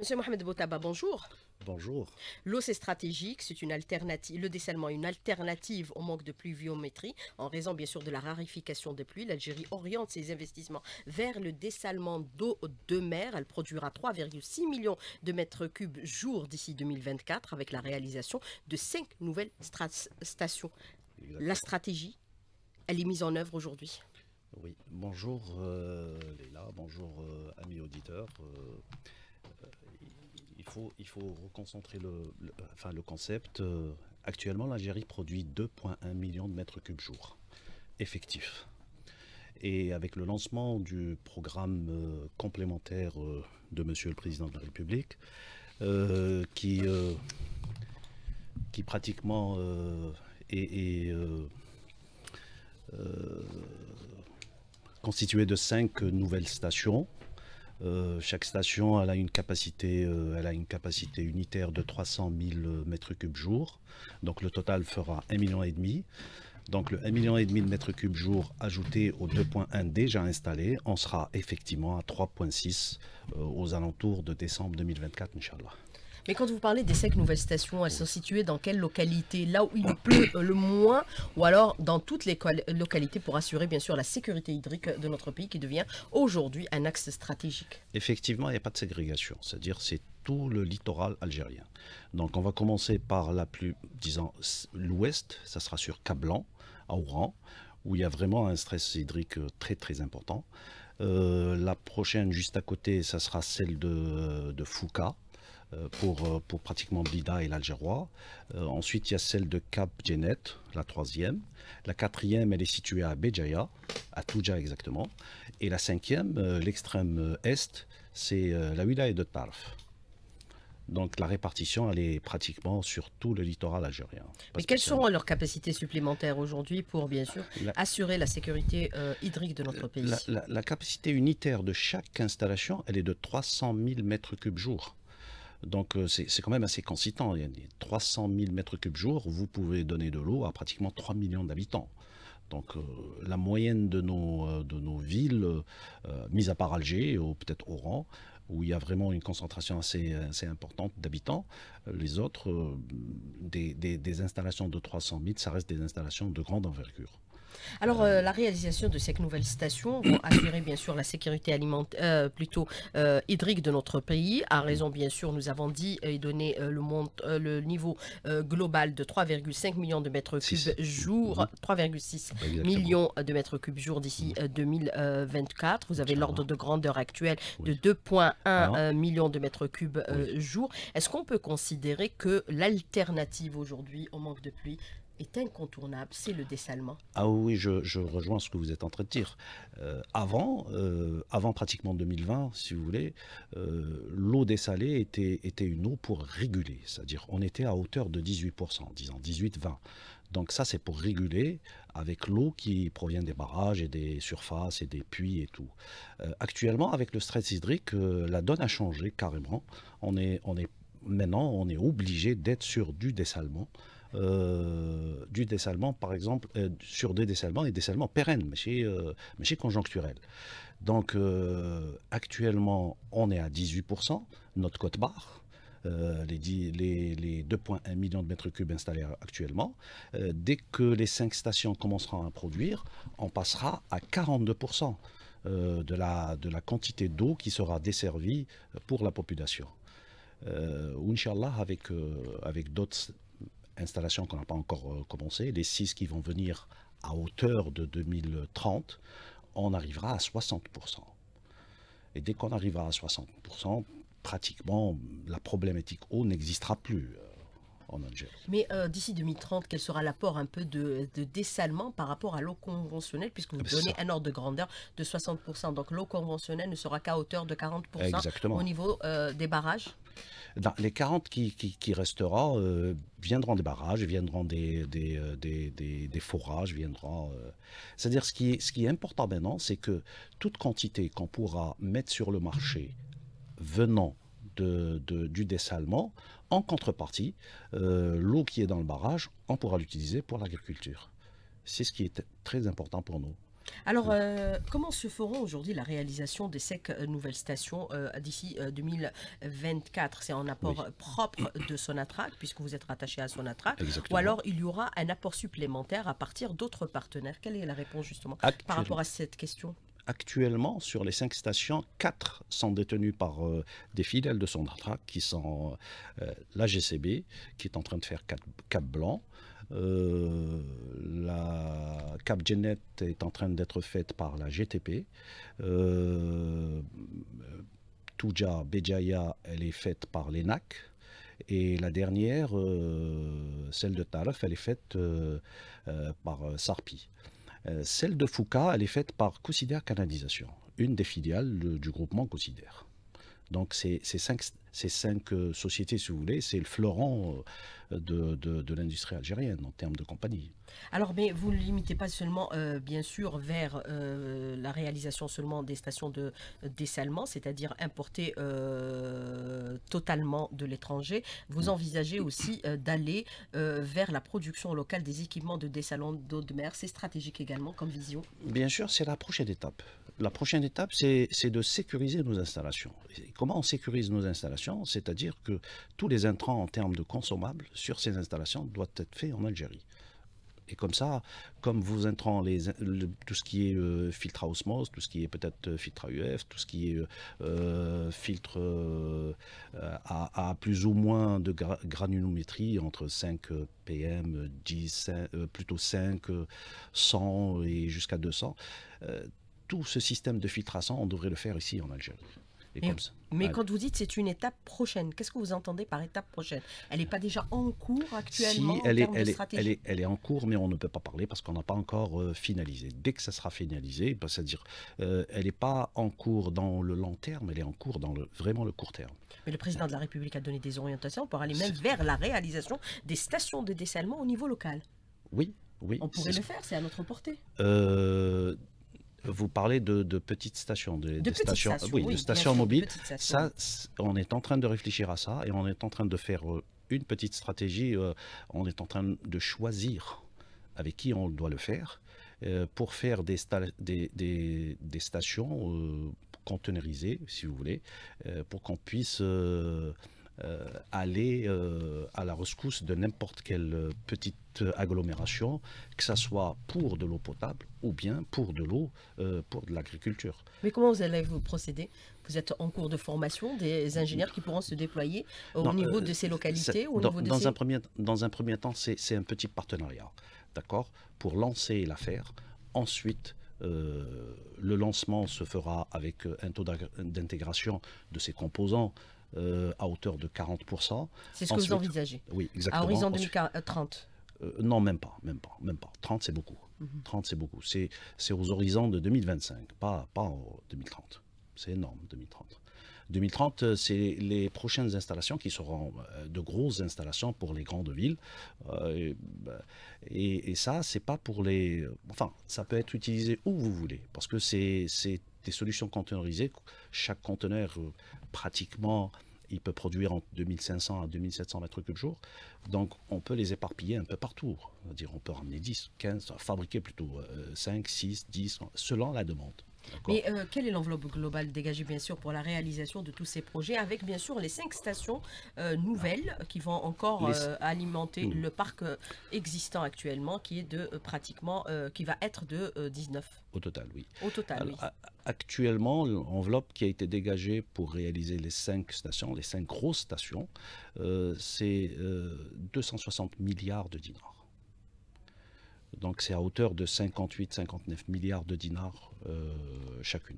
Monsieur Mohamed Boutaba, bonjour. Bonjour. L'eau, c'est stratégique, c'est une alternative, le dessalement, est une alternative au manque de pluviométrie, en raison bien sûr de la rarification des pluies. L'Algérie oriente ses investissements vers le dessalement d'eau de mer. Elle produira 3,6 millions de mètres cubes jour d'ici 2024, avec la réalisation de cinq nouvelles stations. La stratégie, elle est mise en œuvre aujourd'hui. Oui, bonjour euh, Léla, bonjour euh, amis auditeurs. Euh, il faut reconcentrer le, concept. Euh, actuellement, l'Algérie produit 2,1 millions de mètres cubes jour, effectifs. Et avec le lancement du programme euh, complémentaire euh, de Monsieur le Président de la République, qui, pratiquement est constitué de cinq nouvelles stations, euh, chaque station a, une capacité, euh, elle a une capacité unitaire de 300 000 m3 jour. Donc le total fera 1,5 million. Donc le 1,5 million de m3 jour ajouté aux 2.1 déjà installé, on sera effectivement à 3.6 euh, aux alentours de décembre 2024, Inch'Allah. Mais quand vous parlez des cinq nouvelles stations, elles sont situées dans quelle localité Là où il pleut euh, le moins ou alors dans toutes les localités pour assurer bien sûr la sécurité hydrique de notre pays qui devient aujourd'hui un axe stratégique Effectivement, il n'y a pas de ségrégation. C'est-à-dire c'est tout le littoral algérien. Donc on va commencer par la plus, disons, l'ouest, ça sera sur Cablan, à Oran, où il y a vraiment un stress hydrique euh, très très important. Euh, la prochaine juste à côté, ça sera celle de, de Fouca, euh, euh, pour, pratiquement Bida et l'Algérois. Euh, ensuite, il y a celle de Cap Genet, la troisième. La quatrième, elle est située à Bejaïa, à Touja exactement. Et la cinquième, l'extrême est, c'est euh, la wilaya de Tarf. Donc la répartition, elle est pratiquement sur tout le littoral algérien. Mais quelles seront leurs capacités supplémentaires aujourd'hui pour, bien sûr, assurer la sécurité hydrique de notre pays la, capacité unitaire de chaque installation, elle est de 300 000 mètres cubes jour. Donc euh, c'est quand même assez consistant, Il y a 300 000 mètres cubes jour, vous pouvez donner de l'eau à pratiquement 3 millions d'habitants. Donc euh, la moyenne de nos, euh, de nos villes, mis à part Alger ou peut-être Oran, où il y a vraiment une concentration assez, assez importante d'habitants. Les autres, des, des, des installations de 300 000, ça reste des installations de grande envergure. Alors, euh, la réalisation de cette nouvelle station va assurer bien sûr la sécurité alimentaire, euh, plutôt euh, hydrique de notre pays, à raison bien sûr, nous avons dit et donné le, le niveau global de 3,5 millions de mètres cubes 3,6 mhm. millions de mètres cubes jour d'ici 2024. Mhm. Vous avez l'ordre de grandeur actuel de 2,1 ah. millions de mètres cubes jour. Est-ce qu'on peut considérer que l'alternative aujourd'hui au manque de pluie, est incontournable, c'est le dessalement. Ah oui, je, rejoins ce que vous êtes en train de dire. Euh, avant, euh, avant pratiquement 2020, si vous voulez, euh, l'eau dessalée était, était une eau pour réguler, c'est-à-dire on était à hauteur de 18%, disons 18-20%. Donc ça, c'est pour réguler avec l'eau qui provient des barrages et des surfaces et des puits et tout. actuellement, avec le stress hydrique, la donne a changé carrément. On est, maintenant, on est obligé d'être sur du dessalement euh, du dessalement, par exemple, euh, sur des dessalements et dessalements pérennes, mais chez, euh, conjoncturel. Donc euh, actuellement, on est à 18%, notre cote barre. les, les, 2,1 millions de mètres cubes installés actuellement. dès que les 5 stations commenceront à produire, on passera à 42% de, la, de la quantité d'eau qui sera desservie pour la population. Euh, Inch'Allah, avec, avec d'autres installation qu'on n'a pas encore euh, commencé, les 6 qui vont venir à hauteur de 2030, on arrivera à 60%. Et dès qu'on arrivera à 60%, pratiquement, la problématique eau n'existera plus. Euh, en Mais euh, d'ici 2030, quel sera l'apport un peu de, dessalement par rapport à l'eau conventionnelle, puisque vous ah, donnez un ordre de grandeur de 60%. Donc l'eau conventionnelle ne sera qu'à hauteur de 40% au niveau des barrages les 40 qui, qui, resteront euh, viendront des barrages, viendront des, des, euh, forages, viendront... Euh. C'est-à-dire, ce qui, est, important maintenant, c'est que toute quantité qu'on pourra mettre sur le marché venant du dessalement, en contrepartie, l'eau qui est dans le barrage, on pourra l'utiliser pour l'agriculture. C'est ce qui est très important pour nous. Alors, euh, comment se feront aujourd'hui la réalisation des cinq euh, nouvelles stations euh, d'ici 2024 C'est un apport propre de Sonatrac, puisque vous êtes rattaché à Sonatrac. ou alors il y aura un apport supplémentaire à partir d'autres partenaires Quelle est la réponse justement par rapport à cette question actuellement, sur les cinq stations, quatre sont détenues par des fidèles de Sonatra, qui sont la GCB, qui est en train de faire Cap Blanc, euh, la CapGenet est en train d'être faite par la GTP. Euh, Touja Bejaya, elle est faite par l'ENAC. Et la dernière, euh, celle de Taraf, elle est faite par Sarpi. celle de Fouca, elle est faite par Cousidère Canalisation, une des filiales du groupement Cousidère. Donc c'est cinq, ces cinq euh, sociétés, si vous voulez, c'est le florent euh, de, l'industrie algérienne en termes de compagnie. Alors, mais vous ne limitez pas seulement, euh, bien sûr, vers la réalisation seulement des stations de dessalement, c'est-à-dire importer totalement de l'étranger. Vous mm. envisagez aussi d'aller vers la production locale des équipements de dessalement d'eau de mer. C'est stratégique également comme vision Bien sûr, c'est la prochaine étape. La prochaine étape, c'est de sécuriser nos installations. Comment on sécurise nos installations c'est-à-dire que tous les intrants en termes de consommables sur ces installations doivent être faits en Algérie. Et comme ça, comme vos intrants, les, tout ce qui est euh, filtre à osmose, tout ce qui est peut-être euh, filtre à UF, e tout ce qui est euh, filtre à, plus ou moins de granulométrie entre 5 PM, 10, plutôt 5, 100 et jusqu'à 200, tout ce système de filtration, on devrait le faire ici en Algérie mais, quand vous dites c'est une étape prochaine, qu'est-ce que vous entendez par étape prochaine Elle n'est pas déjà en cours actuellement si, elle, est, elle, elle, est, elle, est, en cours, mais on ne peut pas parler parce qu'on n'a pas encore euh, finalisé. Dès que ça sera finalisé, ben, c'est-à-dire, euh, elle n'est pas en cours dans le long terme, elle est en cours dans le, vraiment le court terme. Mais le président de la République a donné des orientations pour aller même vers la réalisation des stations de dessalement au niveau local. Oui, oui. On pourrait le faire, c'est à notre portée. Euh, vous parlez de, de, petites stations, de, stations, oui, de stations mobiles. Ça, on est en train de réfléchir à ça et on est en train de faire euh, une petite stratégie. Euh, on est en train de choisir avec qui on doit le faire euh, pour faire des, des, des, des, stations conteneurisées, si vous voulez, pour qu'on puisse euh, aller euh, à la rescousse de n'importe quelle euh, petite agglomération, que ce soit pour de l'eau potable ou bien pour de l'eau, pour de l'agriculture. Mais comment vous allez vous procéder Vous êtes en cours de formation des ingénieurs qui pourront se déployer au niveau de ces localités au dans, niveau de dans, un premier, dans un premier temps, c'est un petit partenariat, d'accord Pour lancer l'affaire. Ensuite, le lancement se fera avec un taux d'intégration de ces composants euh, à hauteur de 40%. C'est ce que vous envisagez Oui, exactement. À horizon 2030 euh, euh, Non, même pas, même pas, même pas. 30, c'est beaucoup. 30, mhm. c'est beaucoup. C'est aux horizons de 2025, pas, pas en 2030. C'est énorme, 2030. 2030, euh, c'est les prochaines installations qui seront euh, de grosses installations pour les grandes villes. Euh, bah, et, ça, c'est pas pour les... Enfin, ça peut être utilisé où vous voulez, parce que c'est des solutions conteneurisées. Chaque conteneur, pratiquement, il peut produire entre 2500 à 2700 mètres cubes jour. Donc, on peut les éparpiller un peu partout. -dire on peut ramener 10, 15, fabriquer plutôt 5, 6, 10, selon la demande. Mais euh, quelle est l'enveloppe globale dégagée, bien sûr, pour la réalisation de tous ces projets, avec, bien sûr, les cinq stations euh, nouvelles ah. qui vont encore euh, alimenter mmh. le parc existant actuellement, qui est de pratiquement, qui va être de 19 Au total, oui. Au total, oui. Actuellement, l'enveloppe qui a été dégagée pour réaliser les cinq stations, les cinq grosses stations, c'est 260 milliards de dinars. Donc c'est à hauteur de 58-59 milliards de dinars euh, chacune.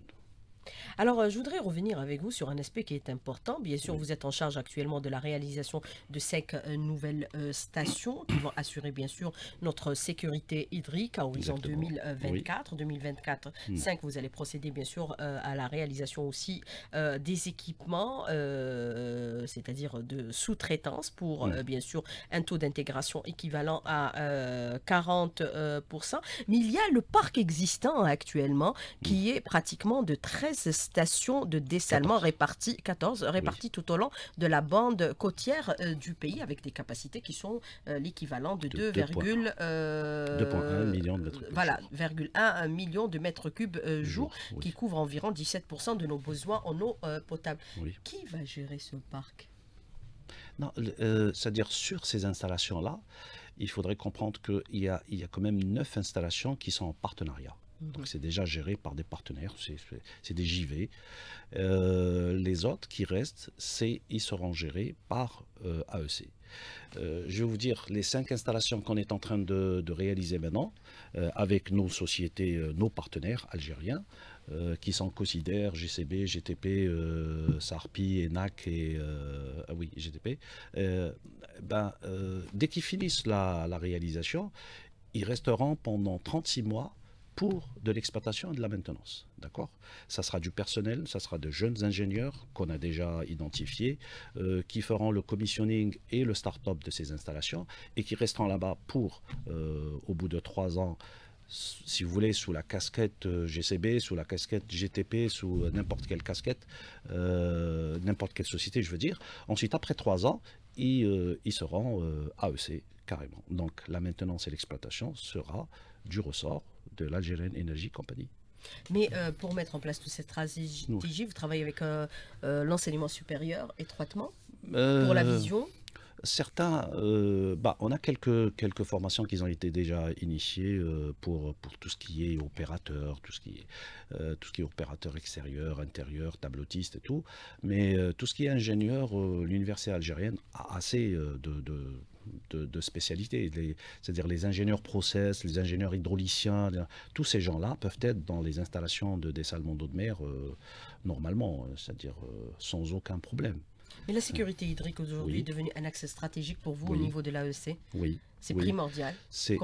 Alors, euh, je voudrais revenir avec vous sur un aspect qui est important. Bien sûr, vous êtes en charge actuellement de la réalisation de cinq euh, nouvelles euh, stations qui vont assurer, bien sûr, notre sécurité hydrique à horizon 2024. 2024, 5, vous allez procéder, bien sûr, à la réalisation aussi des équipements, c'est-à-dire de sous-traitance pour, mm. bien sûr, un taux d'intégration équivalent à 40%. Mais il y a le parc existant actuellement mm. qui est pratiquement de très stations de dessalement réparties, 14 réparties tout au long de la bande côtière euh, du pays avec des capacités qui sont euh, l'équivalent de, 2,1 euh, millions de mètres cubes. Voilà, million de mètres cubes jour, qui couvre environ 17% de nos besoins en eau potable. Qui va gérer ce parc non, c'est-à-dire sur ces installations-là, il faudrait comprendre qu'il y, y a, quand même neuf installations qui sont en partenariat. Donc c'est déjà géré par des partenaires, c'est des JV. Euh, les autres qui restent, c'est ils seront gérés par euh, AEC. Euh, je vais vous dire les cinq installations qu'on est en train de, réaliser maintenant avec nos sociétés, nos partenaires algériens qui sont COSIDER, GCB, GTP, SARPI, ENAC et ah oui, GTP. ben, dès qu'ils finissent la, la réalisation, ils resteront pendant 36 mois pour de l'exploitation et de la maintenance. D'accord Ça sera du personnel, ça sera de jeunes ingénieurs qu'on a déjà identifiés, euh, qui feront le commissioning et le start-up de ces installations et qui resteront là-bas pour, euh, au bout de trois ans, si vous voulez, sous la casquette euh, GCB, sous la casquette GTP, sous n'importe quelle casquette, n'importe quelle société, je veux dire. Ensuite, après trois ans, ils, euh, ils seront euh, AEC carrément. Donc la maintenance et l'exploitation sera du ressort l'Algérienne Energy Company. Mais euh, pour mettre en place toute cette stratégie, vous travaillez avec euh, euh, l'enseignement supérieur étroitement pour la vision Certains, bah, on a quelques, quelques formations qui ont été déjà initiées pour, pour tout ce qui est opérateur, tout ce qui est, tout ce qui est opérateur extérieur, intérieur, tableautiste et tout. Mais tout ce qui est ingénieur, l'université algérienne a assez de de, de spécialités, c'est-à-dire les ingénieurs process, les ingénieurs hydrauliciens, tous ces gens-là peuvent être dans les installations de dessalement d'eau de mer euh, normalement, euh, c'est-à-dire euh, sans aucun problème. Mais la sécurité hydrique aujourd'hui est devenue un accès stratégique pour vous au niveau de l'AEC Oui. C'est primordial C'est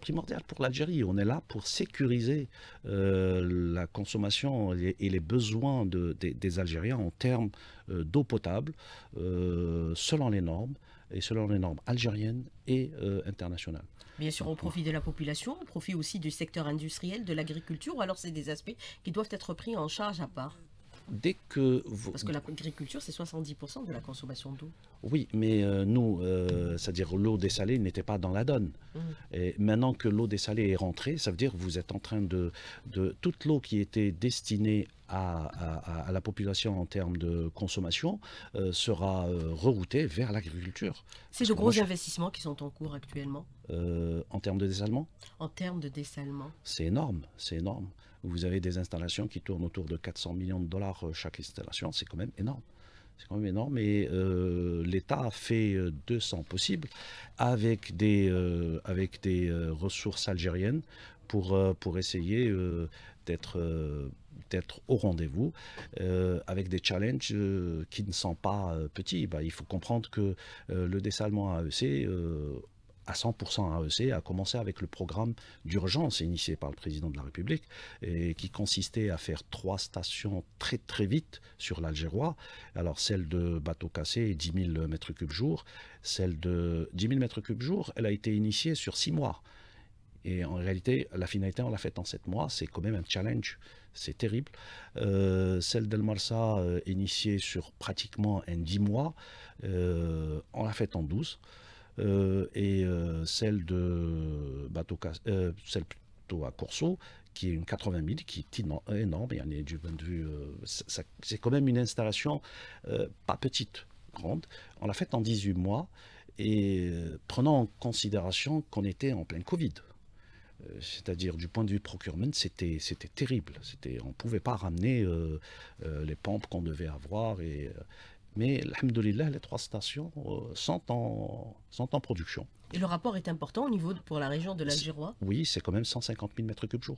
primordial pour l'Algérie. On est là pour sécuriser la consommation et, les besoins des, Algériens en termes d'eau potable, selon les normes, et selon les normes algériennes et euh, internationales. Bien sûr, au profit de la population, au profit aussi du secteur industriel, de l'agriculture, ou alors c'est des aspects qui doivent être pris en charge à part dès que vous... Parce que l'agriculture, c'est 70% de la consommation d'eau. Oui, mais euh, nous, euh, c'est-à-dire l'eau dessalée n'était pas dans la donne. Mmh. Et maintenant que l'eau dessalée est rentrée, ça veut dire que vous êtes en train de... de toute l'eau qui était destinée à, à, la population en termes de consommation euh, sera reroutée vers l'agriculture. C'est de gros investissements qui sont en cours actuellement En termes de dessalement En termes de dessalement. C'est énorme, c'est énorme vous avez des installations qui tournent autour de 400 millions de dollars euh, chaque installation, c'est quand même énorme. C'est quand même énorme. Et euh, l'État a fait 200 euh, possibles avec des, avec des ressources algériennes pour, pour essayer d'être d'être au rendez-vous avec des challenges qui ne sont pas petits. Bah, il faut comprendre que le dessalement AEC, à 100% AEC, a commencé avec le programme d'urgence initié par le président de la République, et qui consistait à faire trois stations très très vite sur l'Algérois. Alors celle de bateau cassé, 10 000 mètres cubes jour. Celle de 10 000 mètres cubes jour, elle a été initiée sur six mois. Et en réalité, la finalité, on l'a faite en 7 mois. C'est quand même un challenge. C'est terrible. Euh, celle d'El Marsa, euh, initiée sur pratiquement un 10 mois, euh, on l'a faite en 12. Euh, et euh, celle de Bateau, euh, celle plutôt à Corso, qui est une 80 000, qui est énorme, du point de vue, euh, c'est quand même une installation pas petite, grande. On l'a faite en 18 mois, et prenant en considération qu'on était en plein Covid c'est-à-dire du point de vue procurement, c'était terrible. On ne pouvait pas ramener les pompes qu'on devait avoir et, mais, alhamdoulilah, les trois stations euh, sont, en, production. Et le rapport est important au niveau pour la région de l'Algérois Oui, c'est quand même 150 000 m3 jour.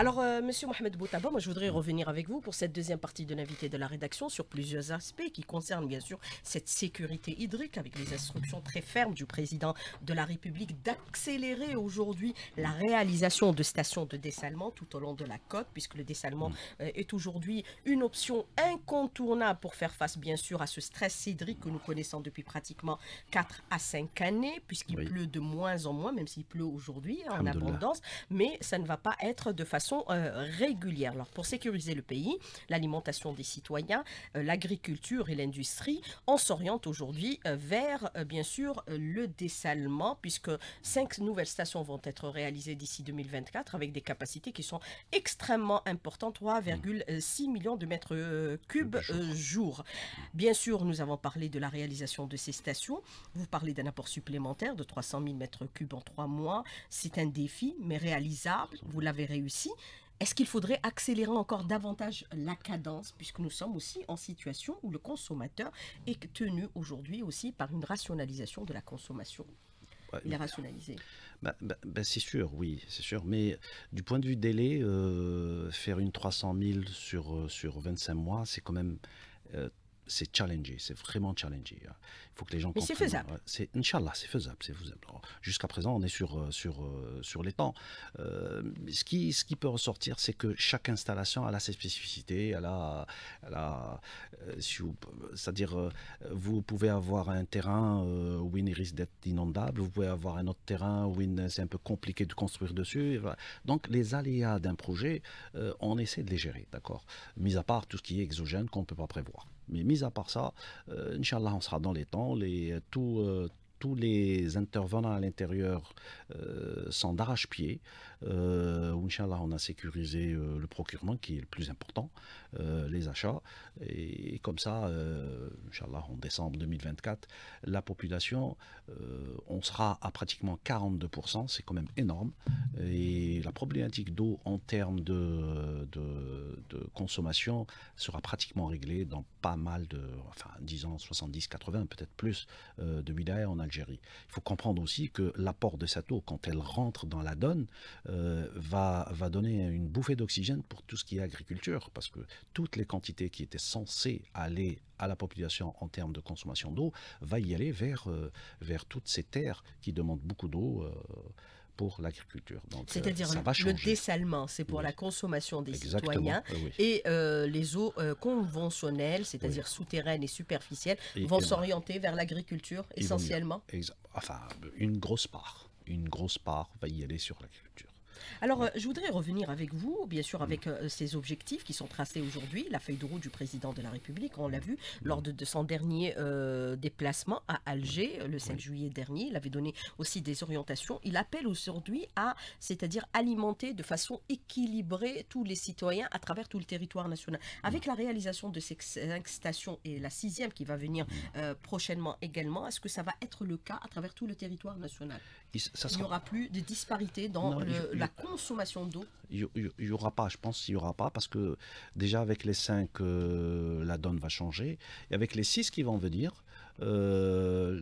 Alors, euh, Monsieur Mohamed Boutaba, moi je voudrais revenir avec vous pour cette deuxième partie de l'invité de la rédaction sur plusieurs aspects qui concernent bien sûr cette sécurité hydrique avec les instructions très fermes du président de la République d'accélérer aujourd'hui la réalisation de stations de dessalement tout au long de la côte puisque le dessalement mm. euh, est aujourd'hui une option incontournable pour faire face bien sûr à ce stress hydrique que nous connaissons depuis pratiquement 4 à 5 années puisqu'il pleut de moins en moins même s'il pleut aujourd'hui hein, en abondance mais ça ne va pas être de façon euh, régulières. Alors pour sécuriser le pays, l'alimentation des citoyens, euh, l'agriculture et l'industrie, on s'oriente aujourd'hui euh, vers bien sûr le dessalement puisque cinq nouvelles stations vont être réalisées d'ici 2024 avec des capacités qui sont extrêmement importantes, 3,6 millions de mètres cubes jour. Bien sûr, nous avons parlé de la réalisation de ces stations. Vous parlez d'un apport supplémentaire de 300 000 mètres cubes en trois mois. C'est un défi, mais réalisable. Vous l'avez réussi est-ce qu'il faudrait accélérer encore davantage la cadence, puisque nous sommes aussi en situation où le consommateur est tenu aujourd'hui aussi par une rationalisation de la consommation il est rationalisé. Bah, bah, bah, c'est sûr, oui, c'est sûr. Mais du point de vue délai, euh, faire une 300 000 sur, euh, sur 25 mois, c'est quand même euh, c'est challengé, c'est vraiment challengé. Hein. Il faut que les gens Mais c'est faisable. Hein. C'est, Inch'Allah, c'est faisable, c'est Jusqu'à présent, on est sur, euh, sur, euh, sur les temps. Euh, ce, qui, ce qui peut ressortir, c'est que chaque installation a ses spécificités, elle elle a c'est-à-dire, vous pouvez avoir un terrain où il risque d'être inondable, vous pouvez avoir un autre terrain où c'est un peu compliqué de construire dessus. Donc, les aléas d'un projet, on essaie de les gérer, d'accord Mis à part tout ce qui est exogène qu'on ne peut pas prévoir. Mais mis à part ça, euh, Inch'Allah, on sera dans les temps. Les, euh, tous les intervenants à l'intérieur euh, sont d'arrache-pied. Euh, Inch'Allah, on a sécurisé euh, le procurement qui est le plus important, euh, les achats. Et, comme ça, euh, en décembre 2024, la population, euh, on sera à pratiquement 42%, c'est quand même énorme. Et la problématique d'eau en termes de, consommation sera pratiquement réglée dans pas mal de, enfin, ans 70, 80, peut-être plus de milliers en Algérie. Il faut comprendre aussi que l'apport de cette eau, quand elle rentre dans la donne, euh, va, va donner une bouffée d'oxygène pour tout ce qui est agriculture, parce que toutes les quantités qui étaient censées aller à la population en termes de consommation d'eau va y aller vers, euh, vers toutes ces terres qui demandent beaucoup d'eau. Euh, pour l'agriculture. C'est-à-dire le, dessalement, c'est pour la consommation des citoyens. Et les eaux conventionnelles, c'est-à-dire souterraines et superficielles, vont s'orienter vers l'agriculture essentiellement Enfin, une grosse part. Une grosse part va y aller sur l'agriculture. Alors, euh, je voudrais revenir avec vous, bien sûr, avec euh, ces objectifs qui sont tracés aujourd'hui, la feuille de route du président de la République, on l'a vu lors de, son dernier euh, déplacement à Alger le 5 juillet dernier. Il avait donné aussi des orientations. Il appelle aujourd'hui à, c'est-à-dire alimenter de façon équilibrée tous les citoyens à travers tout le territoire national. Avec la réalisation de ces cinq stations et la sixième qui va venir prochainement également, est-ce que ça va être le cas à travers tout le territoire national il, n'y aura plus des disparités dans la consommation d'eau Il n'y aura pas, je pense qu'il n'y aura pas, parce que déjà avec les 5, euh, la donne va changer. Et avec les 6 qui vont venir, euh,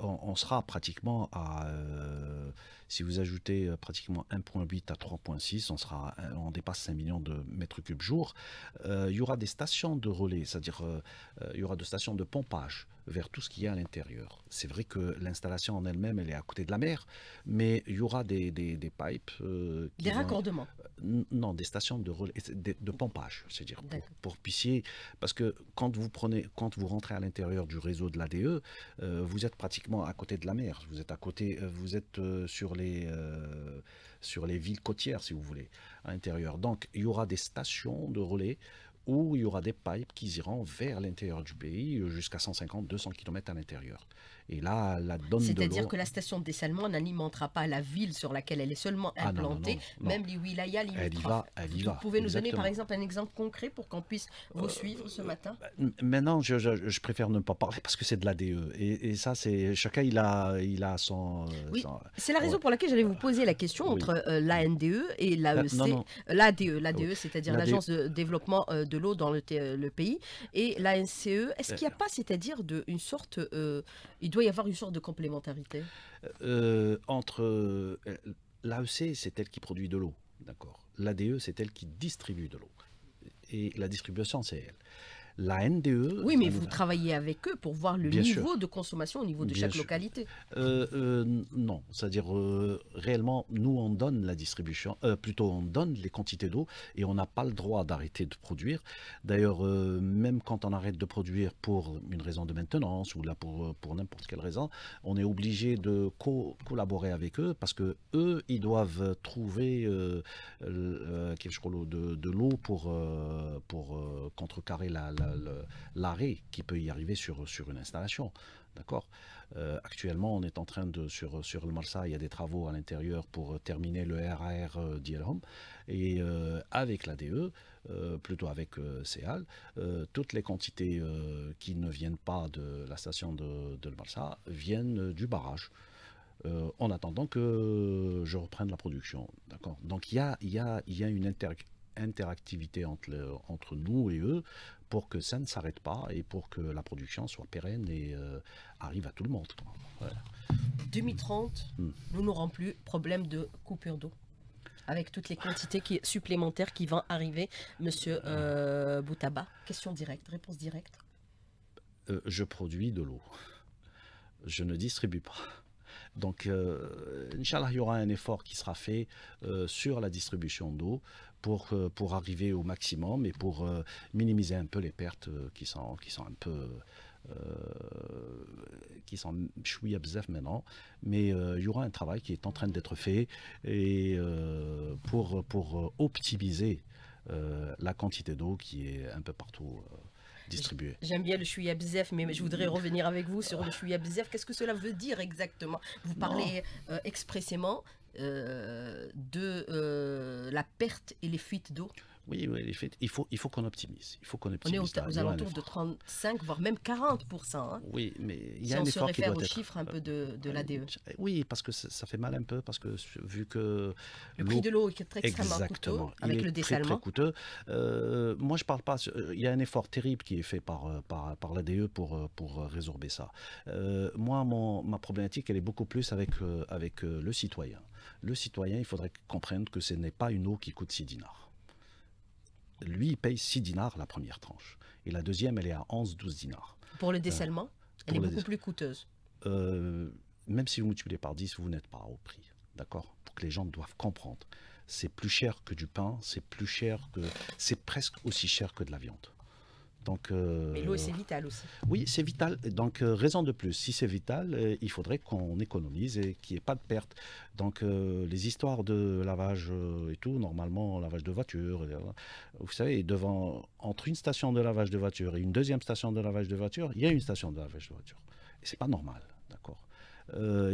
on, sera pratiquement à... Euh, si vous ajoutez euh, pratiquement 1.8 à 3.6, on, sera, euh, on dépasse 5 millions de mètres cubes jour. Euh, il y aura des stations de relais, c'est-à-dire il y aura des stations de pompage vers tout ce qu'il y a à l'intérieur. C'est vrai que l'installation en elle-même, elle est à côté de la mer, mais il y aura des, des, pipes. des raccordements non, des stations de, pompage, c'est-à-dire pour, pisser. parce que quand vous quand vous rentrez à l'intérieur du réseau de l'ADE, euh, vous êtes pratiquement à côté de la mer, vous êtes à côté, euh, vous êtes euh, sur les sur les villes côtières, si vous voulez, à l'intérieur. Donc, il y aura des stations de relais où il y aura des pipes qui iront vers l'intérieur du pays jusqu'à 150-200 km à l'intérieur là, la C'est-à-dire que la station de dessalement n'alimentera pas la ville sur laquelle elle est seulement ah implantée, même les wilayas Elle y va, Vous pouvez nous donner par exemple un exemple concret pour qu'on puisse vous euh, suivre ce euh, matin bah, Maintenant, je, préfère ne pas parler parce que c'est de l'ADE. Et, ça, c'est chacun, il a, il a son... Euh, oui, c'est la raison pour laquelle j'allais vous poser la question entre l'ANDE et l'AEC. L'ADE, l'ADE c'est-à-dire e. l'Agence de développement de l'eau dans le, pays, et l'ANCE. Est-ce qu'il n'y a pas, c'est-à-dire une sorte... Il doit y avoir une sorte de complémentarité euh, Entre euh, l'AEC, c'est elle qui produit de l'eau, d'accord. L'ADE, c'est elle qui distribue de l'eau. Et la distribution, c'est elle la NDE. Oui, mais vous travaillez avec eux pour voir le niveau de consommation au niveau de chaque localité. Euh, euh, non, c'est-à-dire euh, réellement, nous on donne la distribution, plutôt on donne les quantités d'eau et on n'a pas le droit d'arrêter de produire. D'ailleurs, même quand on arrête de produire pour une raison de maintenance ou là pour, pour n'importe quelle raison, on est obligé de collaborer avec eux parce que eux, ils doivent trouver quelque chose de, de l'eau pour, pour contrecarrer la l'arrêt qui peut y arriver sur, sur une installation. D'accord euh, Actuellement, on est en train de, sur, sur le Marsa, il y a des travaux à l'intérieur pour euh, terminer le RAR euh, dielhom Et avec la e, plutôt avec CEAL, toutes les quantités qui ne viennent pas de la station de, de le Marsa viennent du barrage. en attendant que je reprenne la production. D'accord Donc il y a, y, a, y une interactivité entre, entre nous et eux pour que ça ne s'arrête pas et pour que la production soit pérenne et euh, arrive à tout le monde. 2030, hmm. nous n'aurons plus problème de coupure d'eau avec toutes les quantités supplémentaires qui vont arriver. Monsieur euh, Boutaba, question directe, réponse directe. Euh, je produis de l'eau. Je ne distribue pas. Donc, euh, Inch'Allah, il y aura un effort qui sera fait euh, sur la distribution d'eau pour, euh, pour arriver au maximum et pour euh, minimiser un peu les pertes qui, sont, qui sont un peu. qui sont à bzaf maintenant, mais il y aura un travail qui est en train d'être fait et pour, pour optimiser la quantité d'eau qui est un peu partout J'aime bien le chouïa bzef, mais je voudrais revenir avec vous sur le chouïa bzef. Qu'est-ce que cela veut dire exactement Vous parlez euh, expressément euh, de euh, la perte et les fuites d'eau oui, il faut, il faut qu'on optimise. Il faut qu'on optimise. On est aux, alentours de 35, voire même 40 hein. Oui, mais il y a si un on se réfère aux chiffres un peu de, l'ADE. Euh, e. eh oui, parce que ça, fait mal un peu, parce que vu que... Le prix de l'eau est très extrêmement coûteux, avec le dessalement. très coûteux. Euh, moi, je parle pas... Euh, il y a un effort terrible qui est fait par, par, l'ADE pour, pour résorber ça. moi, mon, ma problématique, elle est beaucoup plus avec, avec le citoyen. Le citoyen, il faudrait comprendre que ce n'est pas une eau qui coûte 6 dinars lui, il paye 6 dinars la première tranche. Et la deuxième, elle est à 11-12 dinars. Pour le euh, décellement, elle est beaucoup plus coûteuse. Euh, même si vous multipliez par 10, vous n'êtes pas au prix. D'accord Pour que les gens doivent comprendre. C'est plus cher que du pain, c'est plus cher que. C'est presque aussi cher que de la viande. Donc, euh, Mais l'eau, c'est vital aussi. Oui, c'est vital. Donc, euh, raison de plus, si c'est vital, euh, il faudrait qu'on économise et qu'il n'y ait pas de perte. Donc, les histoires de lavage et tout, normalement, lavage de voiture, vous savez, devant, entre une station de lavage de voiture et une deuxième station de lavage de voiture, il y a une station de lavage de voiture. Et c'est pas normal, d'accord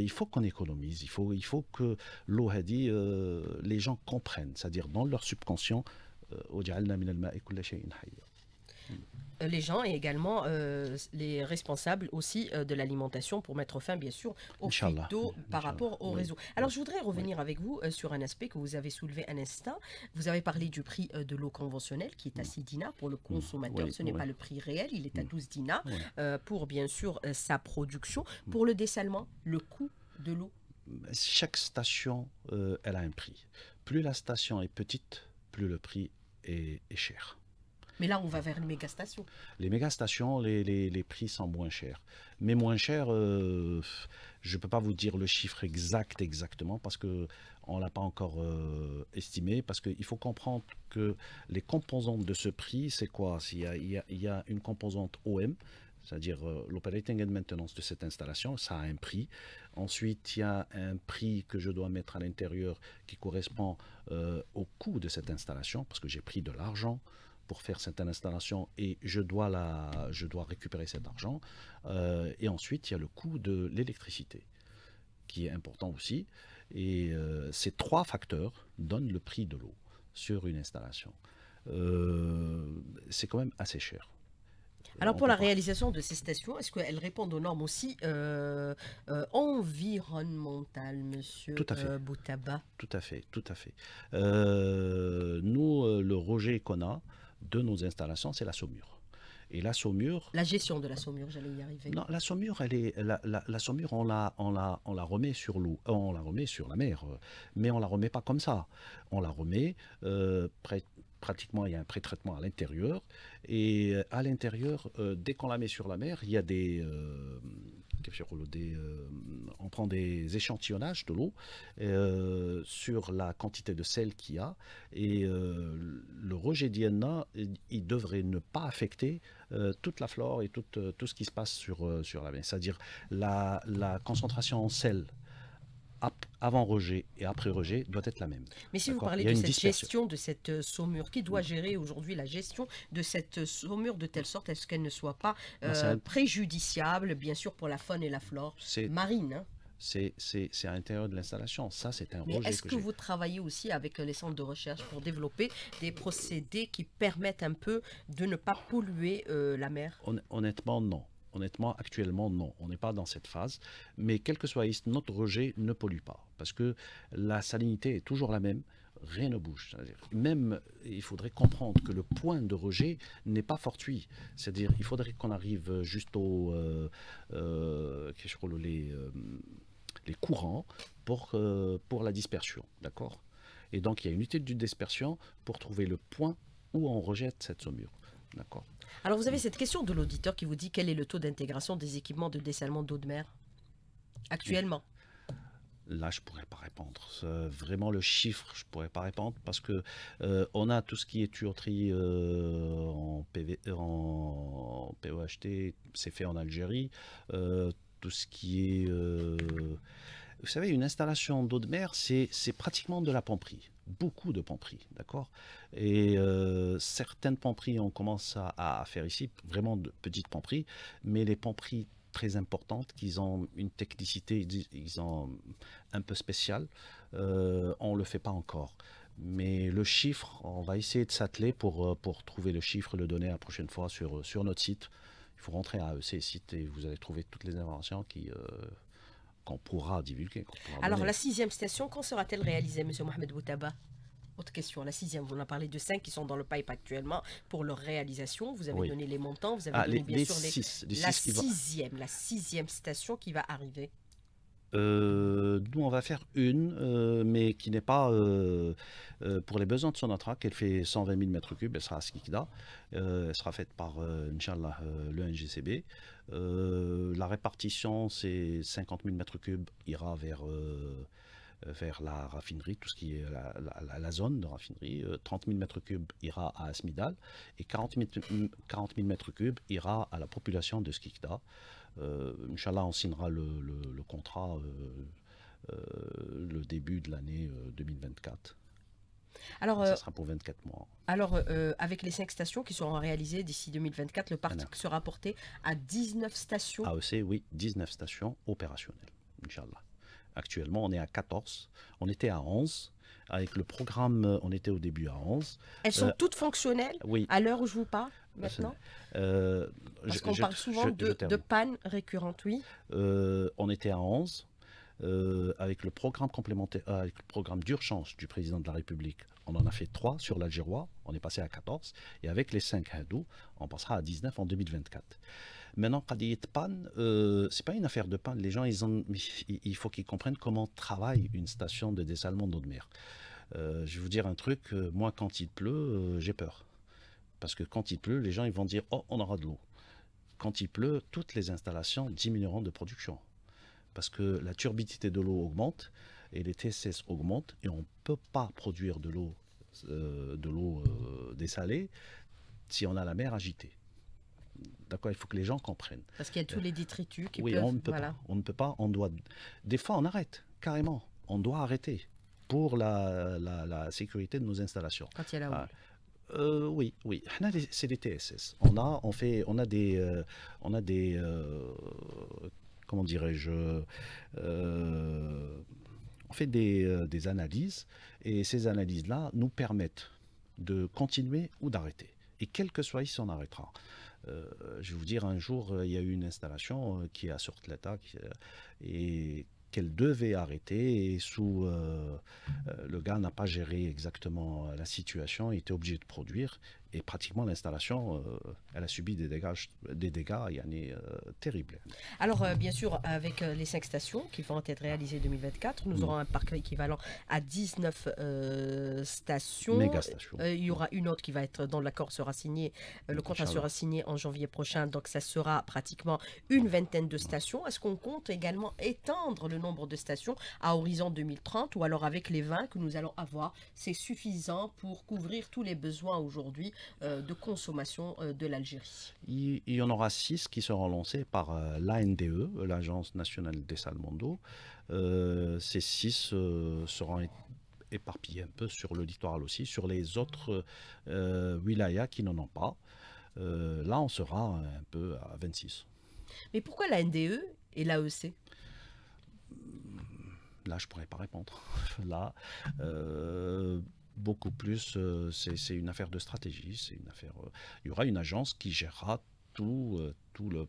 il faut qu'on économise, il faut, il faut que l'eau dit les gens comprennent, c'est-à-dire dans leur subconscient, euh, euh, les gens et également euh, les responsables aussi euh, de l'alimentation pour mettre fin, bien sûr, au d'eau par rapport au réseau. Alors, je voudrais revenir avec vous sur un aspect que vous avez soulevé un instant. Vous avez parlé du prix de l'eau conventionnelle qui est à 6 mm. dinars pour le mm. consommateur. Ce n'est pas le prix réel, il est à 12 mm. dinars pour, bien sûr, sa production. Pour le dessalement, le coût de l'eau Chaque station, elle a un prix. Plus la station est petite, plus le prix est cher. Mais là, on va vers les mégastations. Les mégastations, les, prix sont moins chers. Mais moins chers, euh, je ne peux pas vous dire le chiffre exact exactement parce que on l'a pas encore euh, estimé. Parce qu'il faut comprendre que les composantes de ce prix, c'est quoi il y, a, il, y a, une composante OM, c'est-à-dire euh, l'operating and maintenance de cette installation, ça a un prix. Ensuite, il y a un prix que je dois mettre à l'intérieur qui correspond au coût de cette installation, parce que j'ai pris de l'argent pour faire cette installation et je dois, la, je dois récupérer cet argent. Euh, et ensuite, il y a le coût de l'électricité qui est important aussi. Et euh, ces trois facteurs donnent le prix de l'eau sur une installation. Euh, c'est quand même assez cher. Alors pour la réalisation de ces stations, est-ce qu'elles répondent aux normes aussi environnementales, Monsieur tout à fait. Boutaba Tout à fait, tout à fait. nous, le Roger qu'on de nos installations, c'est la saumure. Et la saumure. La gestion de la saumure, j'allais y arriver. Non, la saumure, elle est, la, la, saumure, on la, on la, on la remet sur l'eau, euh, on la remet sur la mer, euh, mais on la remet pas comme ça. On la remet euh, pratiquement, il y a un pré-traitement à l'intérieur, et à l'intérieur, dès qu'on la met sur la mer, il y a des, on euh, prend des échantillonnages de l'eau euh, sur la quantité de sel qu'il y a et euh, le rejet d'INA, il devrait ne pas affecter toute la flore et tout, tout ce qui se passe sur, sur la veine. C'est-à-dire la, la concentration en sel avant rejet et après rejet doit être la même. Mais si vous parlez de cette gestion de cette euh, saumure, qui doit gérer aujourd'hui la gestion de cette euh, saumure de telle sorte est ce qu'elle ne soit pas euh, préjudiciable, bien sûr, pour la faune et la flore marine hein. c'est à l'intérieur de l'installation. Ça, c'est un rejet. est-ce que, vous travaillez aussi avec les centres de recherche pour développer des procédés qui permettent un peu de ne pas polluer la mer Honnêtement, non. Honnêtement, actuellement, non. On n'est pas dans cette phase. Mais quel que soit notre rejet ne pollue pas. Parce que la salinité est toujours la même. Rien ne bouge. Même, il faudrait comprendre que le point de rejet n'est pas fortuit. C'est-à-dire, il faudrait qu'on arrive juste au... Euh, euh, les, euh, les, courants pour, pour la dispersion. D'accord Et donc, il y a une unité de dispersion pour trouver le point où on rejette cette saumure. Alors, vous avez cette question de l'auditeur qui vous dit quel est le taux d'intégration des équipements de dessalement d'eau de mer actuellement Là, je ne pourrais pas répondre. Vraiment, le chiffre, je ne pourrais pas répondre parce que euh, on a tout ce qui est tuyauterie euh, en, PV, en POHT, c'est fait en Algérie. Euh, tout ce qui est... vous savez, une installation d'eau de mer, c'est pratiquement de la pomperie beaucoup de pamperies, d'accord Et euh, certaines pamperies, on commence à, faire ici, vraiment de petites pamperies, mais les pamperies très importantes, qu'ils ont une technicité, ils ont un peu spéciale, euh, on ne le fait pas encore. Mais le chiffre, on va essayer de s'atteler pour, euh, pour trouver le chiffre, le donner la prochaine fois sur, euh, sur notre site. Il faut rentrer à EC Site et vous allez trouver toutes les informations qui qu'on pourra divulguer. Alors, la sixième station, quand sera-t-elle réalisée, M. Mohamed Boutaba autre question, la sixième, on a parlé de cinq qui sont dans le pipe actuellement pour leur réalisation. Vous avez donné les montants, vous avez ah, donné bien sûr la, sixième, la sixième station qui va arriver. Euh, nous, on va faire une, euh, mais qui n'est pas euh, pour les besoins de son Sonatra, elle fait 120 000 m3, elle sera à Skikda, elle sera faite par, Inch'Allah, le NGCB. Euh, la répartition, c'est 50 000 m3 ira vers euh, vers la raffinerie, tout ce qui est la, zone de raffinerie. 30 000 m3 ira à Asmidal et 40 000, m3 ira à la population de Skikda. Euh, Inch'Allah, on signera le, contrat euh, le début de l'année 2024. Alors, ça euh, sera pour 24 mois. Alors, euh, euh, avec les 5 stations qui seront réalisées d'ici 2024, le parc sera porté à 19 stations. AEC, oui, 19 stations opérationnelles, Inch'Allah. Actuellement, on est à 14. On était à 11. Avec le programme, on était au début à 11. Elles sont toutes fonctionnelles oui. à l'heure où je vous parle maintenant Parce qu'on parle souvent de, pannes de, panne récurrente, oui. on était à 11. Euh, avec le programme euh, programme d'urgence du président de la République, on en a fait 3 sur l'Algérois, on est passé à 14, et avec les 5 hindous, on passera à 19 en 2024. Maintenant, Qadiyat panne, euh, c'est pas une affaire de panne, les gens, il faut qu'ils comprennent comment travaille une station de dessalement d'eau de mer. Euh, je vais vous dire un truc, moi quand il pleut, j'ai peur. Parce que quand il pleut, les gens ils vont dire « Oh, on aura de l'eau ». Quand il pleut, toutes les installations diminueront de production parce que la turbidité de l'eau augmente et les TSS augmentent et on ne peut pas produire de l'eau euh, de l'eau euh, dessalée si on a la mer agitée. D'accord, il faut que les gens comprennent. Parce qu'il y a tous euh, les détritus qui oui, peuvent... on On ne peut pas. On doit. Des fois, on arrête carrément. On doit arrêter pour la, sécurité de nos installations. Quand il y a la ah. houle. oui, oui. C'est des TSS. On a, on fait, on a des, on a des dirais-je, euh, on fait euh, des, analyses et ces analyses-là nous permettent de continuer ou d'arrêter. Et quel que soit, il s'en arrêtera. Euh, je vais vous dire, un jour, il y a eu une installation qui est l'état et qu'elle devait arrêter et sous le gars n'a pas géré exactement la situation, il était obligé de produire et pratiquement l'installation, euh, elle a subi des dégâts, des dégâts a euh, terribles. Alors, euh, bien sûr, avec les cinq stations qui vont être réalisées en 2024, nous mm. aurons un parc équivalent à 19 stations. stations. il y aura une autre qui va être dans l'accord sera signé, le contrat sera signé en janvier prochain, donc ça sera pratiquement une vingtaine de stations. Est-ce qu'on compte également étendre le nombre de stations à horizon 2030 ou alors avec les 20 que nous allons avoir, c'est suffisant pour couvrir tous les besoins aujourd'hui euh, de consommation euh, de l'Algérie. Il, y en aura six qui seront lancés par euh, l'ANDE, l'Agence nationale des Euh, ces six seront éparpillés un peu sur le littoral aussi, sur les autres wilayas qui n'en ont pas. là, on sera un peu à 26. Mais pourquoi l'ANDE et l'AEC Là, je ne pourrais pas répondre. Là, beaucoup plus, euh, c'est une affaire de stratégie, c'est une affaire. Euh, il y aura une agence qui gérera tout, euh, tout le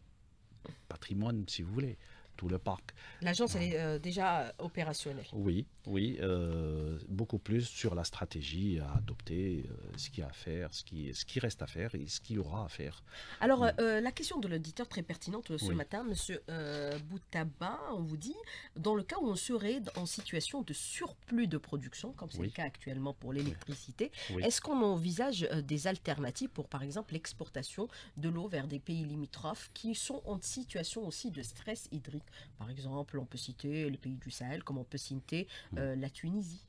patrimoine, si vous voulez, tout le parc. L'agence, est déjà opérationnelle. Oui, oui, euh, beaucoup plus sur la stratégie à adopter, euh, ce qu'il y a à faire, ce qui, reste à faire et ce qu'il y aura à faire. Alors, euh, la question de l'auditeur très pertinente ce matin, Monsieur Boutaba, on vous dit, dans le cas où on serait en situation de surplus de production, comme c'est le cas actuellement pour l'électricité, est-ce qu'on envisage des alternatives pour, par exemple, l'exportation de l'eau vers des pays limitrophes qui sont en situation aussi de stress hydrique Par exemple, on peut citer les pays du Sahel, comme on peut citer euh, la Tunisie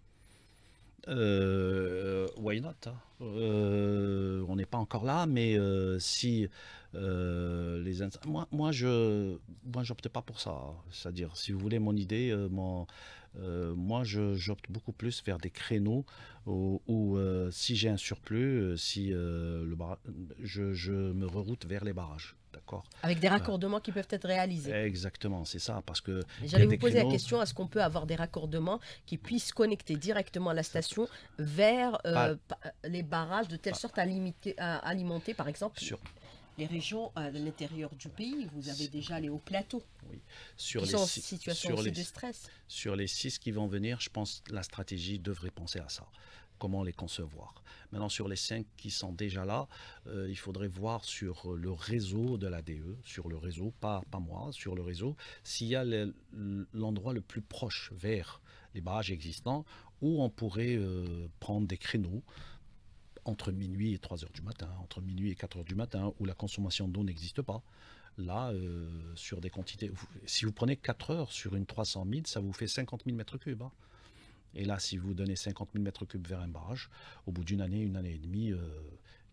euh, why not hein. euh, On n'est pas encore là, mais si les moi, moi je moi j'opte pas pour ça. Hein. C'est-à-dire, si vous voulez mon idée, mon, moi j'opte beaucoup plus vers des créneaux où, si j'ai un surplus, si le je me reroute vers les barrages. Avec des euh, raccordements qui peuvent être réalisés. Exactement, c'est ça, parce que. J'allais vous poser la question est-ce qu'on peut avoir des raccordements qui puissent connecter directement la station vers euh, les barrages de telle sorte à, limiter, à, alimenter, par exemple sur... Les régions euh, de l'intérieur du pays, vous avez déjà les hauts plateaux. Sur sont en situation de stress. Sur les six qui vont venir, je pense que la stratégie devrait penser à ça comment les concevoir. Maintenant, sur les cinq qui sont déjà là, euh, il faudrait voir sur le réseau de la e, sur le réseau, pas, pas moi, sur le réseau, s'il y a l'endroit le, plus proche vers les barrages existants où on pourrait euh, prendre des créneaux entre minuit et 3 heures du matin, entre minuit et 4 heures du matin, où la consommation d'eau n'existe pas. Là, euh, sur des quantités, si vous prenez 4 heures sur une 300 000, ça vous fait 50 000 mètres cubes. Hein. Et là, si vous donnez 50 000 m3 vers un barrage, au bout d'une année, une année et demie, euh,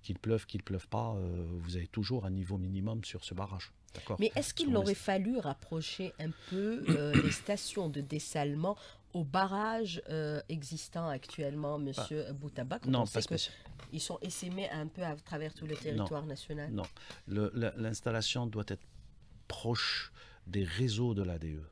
qu'il pleuve, qu'il pleuve pas, euh, vous avez toujours un niveau minimum sur ce barrage. Mais est-ce qu'il aurait fallu rapprocher un peu euh, les stations de dessalement aux barrages existant existants actuellement, Monsieur bah, Non, parce que ils sont essaimés un peu à travers tout le territoire national. Non, l'installation doit être proche des réseaux de l'ADE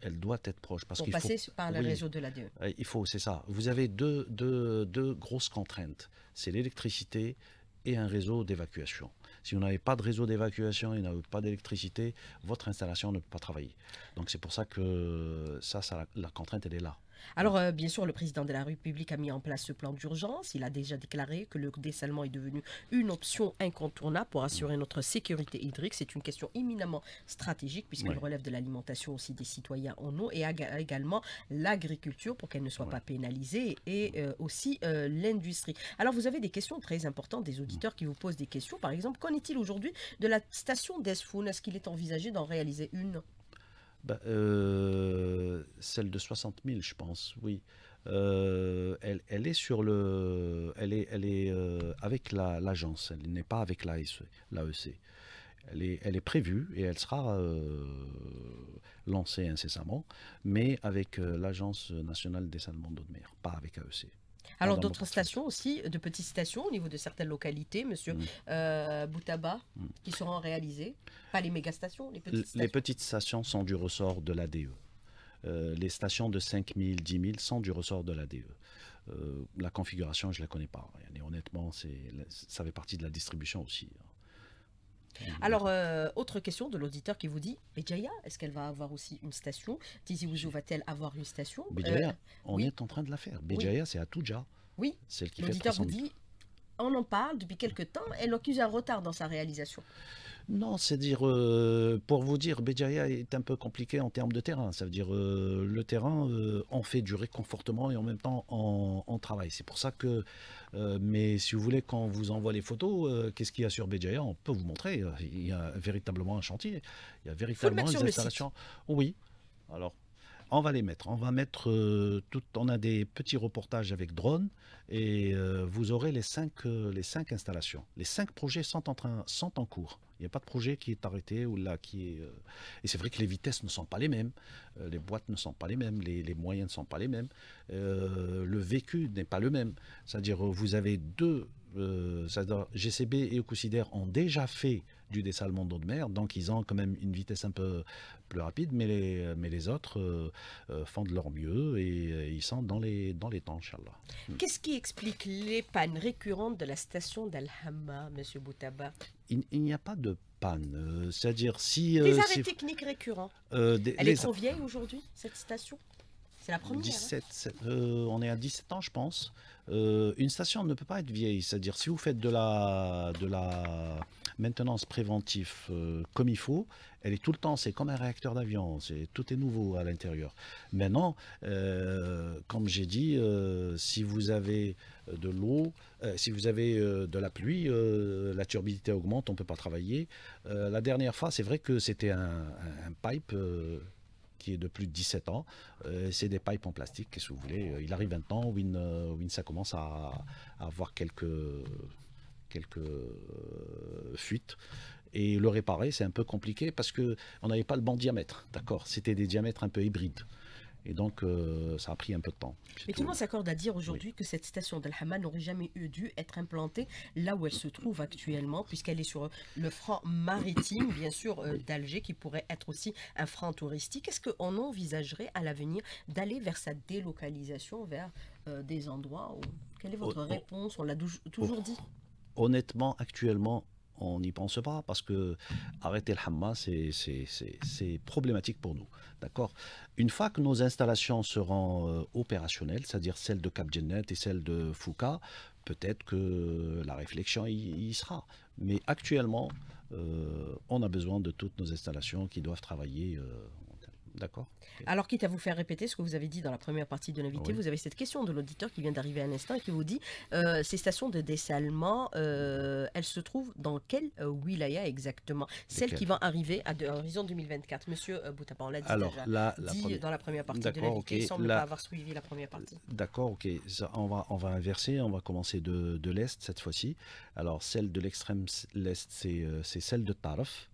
elle doit être proche. Parce faut passer par le réseau de l'ADE. Euh, il faut, c'est ça. Vous avez deux, deux, grosses contraintes. C'est l'électricité et un réseau d'évacuation. Si vous n'avez pas de réseau d'évacuation et n'avez pas d'électricité, votre installation ne peut pas travailler. Donc c'est pour ça que ça, la contrainte, elle est là. Alors, euh, bien sûr, le président de la République a mis en place ce plan d'urgence. Il a déjà déclaré que le dessalement est devenu une option incontournable pour assurer notre sécurité hydrique. C'est une question éminemment stratégique puisqu'elle relève de l'alimentation aussi des citoyens en eau et également l'agriculture pour qu'elle ne soit pas pénalisée et euh, aussi euh, l'industrie. Alors, vous avez des questions très importantes des auditeurs qui vous posent des questions. Par exemple, qu'en est-il aujourd'hui de la station d'Esfoun Est-ce qu'il est envisagé d'en réaliser une bah, euh, celle de 60 000, je pense, oui. Euh, elle, est sur le, elle est, elle est euh, avec l'agence. elle n'est pas avec l'AEC. E elle est, elle est prévue et elle sera lancée incessamment, mais avec l'agence nationale des salements d'eau de mer, pas avec AEC. Alors d'autres stations aussi, de petites stations au niveau de certaines localités, monsieur mm. euh, Boutaba, mm. qui seront réalisées. Pas les méga stations, les petites stations. Les petites stations sont du ressort de l'ADE. Euh, les stations de 5 000, 10 000 sont du ressort de l'ADE. Euh, la configuration, je ne la connais pas. Et honnêtement, ça fait partie de la distribution aussi. Hein. Mhm. Alors, euh, autre question de l'auditeur qui vous dit Béjaïa, est-ce qu'elle va avoir aussi une station Tizi Ouzou va-t-elle avoir une station Béjaïa, euh, on est en train de la faire. Béjaïa, c'est à Touja. Oui, l'auditeur vous dit on en parle depuis quelques temps, elle accuse un retard dans sa réalisation. Non, c'est dire, euh, pour vous dire, Béjaïa est un peu compliqué en termes de terrain. Ça veut dire, euh, le terrain, en euh, on fait du réconfortement et en même temps, on, travaille. C'est pour ça que, mais si vous voulez, quand on vous envoie les photos, qu'est-ce qu'il y a sur Béjaïa On peut vous montrer. Il y a véritablement un chantier. Il y a véritablement une installations. Oui. Alors, on va les mettre. On va mettre euh, tout. On a des petits reportages avec drone et euh, vous aurez les cinq, euh, les cinq installations. Les cinq projets sont en train, sont en cours. Il n'y a pas de projet qui est arrêté ou là qui est. Et c'est vrai que les vitesses ne sont pas les mêmes, les boîtes ne sont pas les mêmes, les, moyens ne sont pas les mêmes, le vécu n'est pas le même. C'est-à-dire vous avez deux. GCB et Ocosider ont déjà fait du d'eau de mer. Donc, ils ont quand même une vitesse un peu plus rapide, mais les, autres euh, euh, font de leur mieux et euh, ils sont dans les, dans les temps, Inch'Allah. Hmm. Qu'est-ce qui explique les pannes récurrentes de la station dal Monsieur M. Boutaba Il, n'y a pas de panne. C'est-à-dire si... Des arrêts techniques récurrents. Elle est vieille aujourd'hui, cette station 17, hein. euh, on est à 17 ans, je pense. Euh, une station ne peut pas être vieille. C'est-à-dire, si vous faites de la, de la maintenance préventive euh, comme il faut, elle est tout le temps, c'est comme un réacteur d'avion, c'est tout est nouveau à l'intérieur. Maintenant, comme j'ai dit, si vous avez de l'eau, si vous avez de la pluie, la turbidité augmente, on ne peut pas travailler. la dernière fois, c'est vrai que c'était un, pipe qui est de plus de 17 ans. Euh, c'est des pipes en plastique, si vous voulez. Euh, il arrive un temps où, ça commence à, avoir quelques, quelques euh, fuites. Et le réparer, c'est un peu compliqué parce qu'on n'avait pas le bon diamètre. D'accord C'était des diamètres un peu hybrides. Et donc, euh, ça a pris un peu de temps. Mais tout le monde s'accorde à dire aujourd'hui que cette station d'Alhama n'aurait jamais eu dû être implantée là où elle se trouve actuellement, puisqu'elle est sur le front maritime, bien sûr, euh, d'Alger, qui pourrait être aussi un front touristique. Est-ce qu'on envisagerait à l'avenir d'aller vers sa délocalisation, vers euh, des endroits où... Quelle est votre réponse On l'a toujours dit. Honnêtement, actuellement, on n'y pense pas parce que arrêter le Hamas, c'est problématique pour nous. D'accord Une fois que nos installations seront euh, opérationnelles, c'est-à-dire celles de Cap et celles de Fouca, peut-être que la réflexion y, sera. Mais actuellement, euh, on a besoin de toutes nos installations qui doivent travailler. Euh, D'accord. Alors, quitte à vous faire répéter ce que vous avez dit dans la première partie de l'invité, ah vous avez cette question de l'auditeur qui vient d'arriver à instant et qui vous dit euh, ces stations de dessalement, euh, elles se trouvent dans quelle euh, wilaya exactement Celle qui va arriver à, l'horizon 2024. Monsieur Boutapa, on l'a dit, déjà, dans la première partie de l'invité. semble avoir suivi la première partie. D'accord, ok. on, va, inverser, on va commencer de, l'Est cette fois-ci. Alors, celle de l'extrême L'Est, c'est celle de Tarf.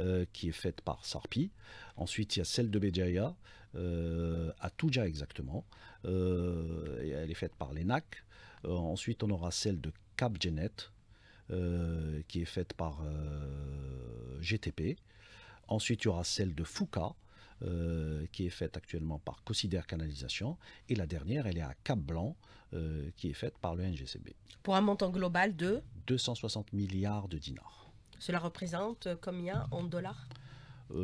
Euh, qui est faite par Sarpi. Ensuite, il y a celle de Béjaïa, euh, à Touja exactement. Euh, elle est faite par l'ENAC. ensuite, on aura celle de Cap Genet, qui est faite par GTP. Ensuite, il y aura celle de Fouca, qui est faite actuellement par Cossidère Canalisation. Et la dernière, elle est à Cap Blanc, qui est faite par le NGCB. Pour un montant global de 260 milliards de dinars. Cela représente combien en dollars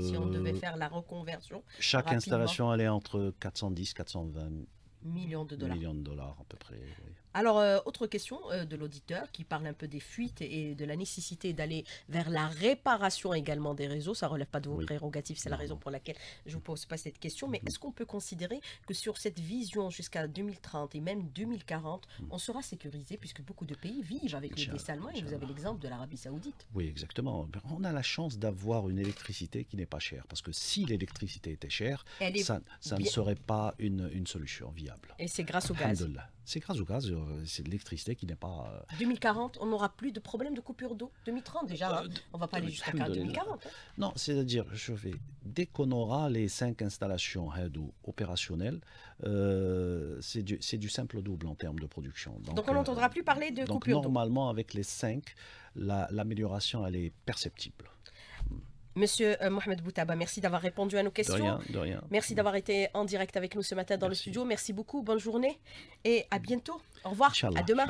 Si on devait euh, faire la reconversion. Chaque installation, allait entre 410 420 millions de dollars. Millions de dollars à peu près. Alors, euh, autre question euh, de l'auditeur qui parle un peu des fuites et de la nécessité d'aller vers la réparation également des réseaux. Ça ne relève pas de vos prérogatives, c'est la raison pour laquelle je vous pose pas cette question. Mais mhm. est-ce qu'on peut considérer que sur cette vision jusqu'à 2030 et même 2040, mhm. on sera sécurisé puisque beaucoup de pays vivent avec le dessalement et vous avez l'exemple de l'Arabie Saoudite. Oui, exactement. Ben, on a la chance d'avoir une électricité qui n'est pas chère parce que si l'électricité était chère, ça, ne serait pas une solution viable. Et c'est grâce au gaz. C'est grâce au gaz, c'est l'électricité qui n'est pas. 2040, euh, on n'aura plus de problème de coupure d'eau. 2030 déjà, euh, hein. on ne va pas aller jusqu'à 2040. Hein. Non, c'est-à-dire, je vais, dès qu'on aura les cinq installations Hadou opérationnelles, euh, c'est du, simple double en termes de production. Donc, on n'entendra plus parler de coupure d'eau. Normalement, avec les cinq, l'amélioration, elle est perceptible. Monsieur euh, Mohamed Boutaba, merci d'avoir répondu à nos questions. De rien, Merci d'avoir été en direct avec nous ce matin dans le studio. Merci beaucoup, bonne journée et à bientôt. Au revoir, à demain.